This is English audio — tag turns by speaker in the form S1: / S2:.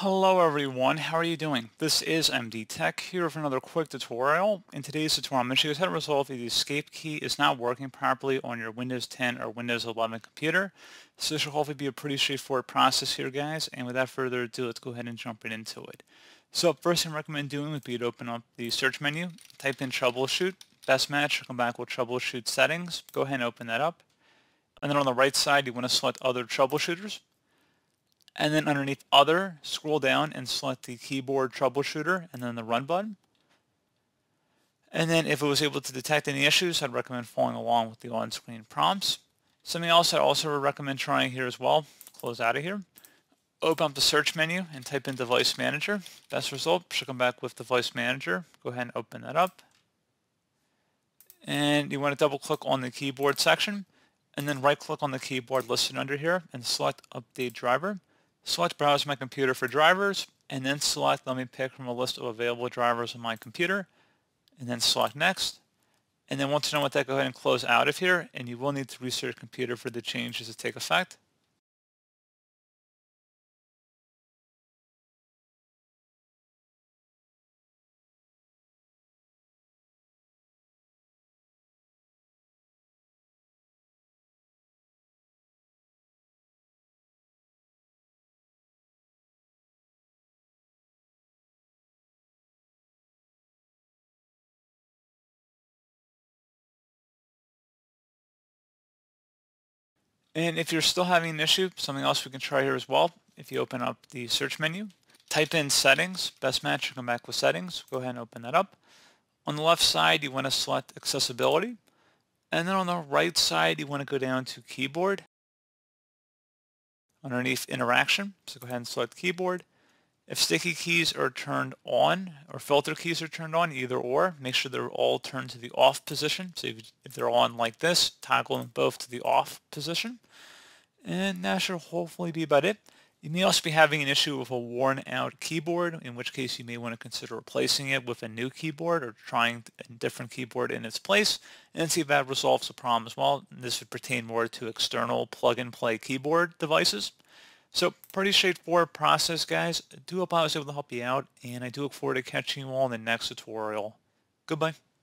S1: Hello everyone, how are you doing? This is MD Tech here for another quick tutorial. In today's tutorial, I'm going to show you how to resolve if the escape key is not working properly on your Windows 10 or Windows 11 computer. So this should hopefully be a pretty straightforward process here guys, and without further ado, let's go ahead and jump right into it. So first thing I recommend doing would be to open up the search menu, type in troubleshoot, best match, come back with troubleshoot settings, go ahead and open that up. And then on the right side, you want to select other troubleshooters. And then underneath Other, scroll down and select the keyboard troubleshooter and then the Run button. And then if it was able to detect any issues, I'd recommend following along with the on-screen prompts. Something else I'd also recommend trying here as well, close out of here. Open up the search menu and type in Device Manager. Best result should come back with Device Manager. Go ahead and open that up. And you want to double click on the keyboard section and then right click on the keyboard listed under here and select Update Driver. Select Browse My Computer for Drivers, and then select Let me pick from a list of available drivers on my computer, and then select Next. And then once you're done with that, go ahead and close out of here, and you will need to reset your computer for the changes to take effect. And if you're still having an issue, something else we can try here as well. If you open up the search menu, type in settings, best match, come back with settings. Go ahead and open that up. On the left side, you want to select accessibility. And then on the right side, you want to go down to keyboard underneath interaction. So go ahead and select keyboard. If sticky keys are turned on or filter keys are turned on, either or, make sure they're all turned to the off position. So if, they're on like this, toggle them both to the off position. And that should hopefully be about it. You may also be having an issue with a worn out keyboard, in which case you may want to consider replacing it with a new keyboard or trying a different keyboard in its place and see if that resolves the problem as well. And this would pertain more to external plug-and-play keyboard devices. So pretty straightforward process, guys. I do hope I was able to help you out, and I do look forward to catching you all in the next tutorial. Goodbye.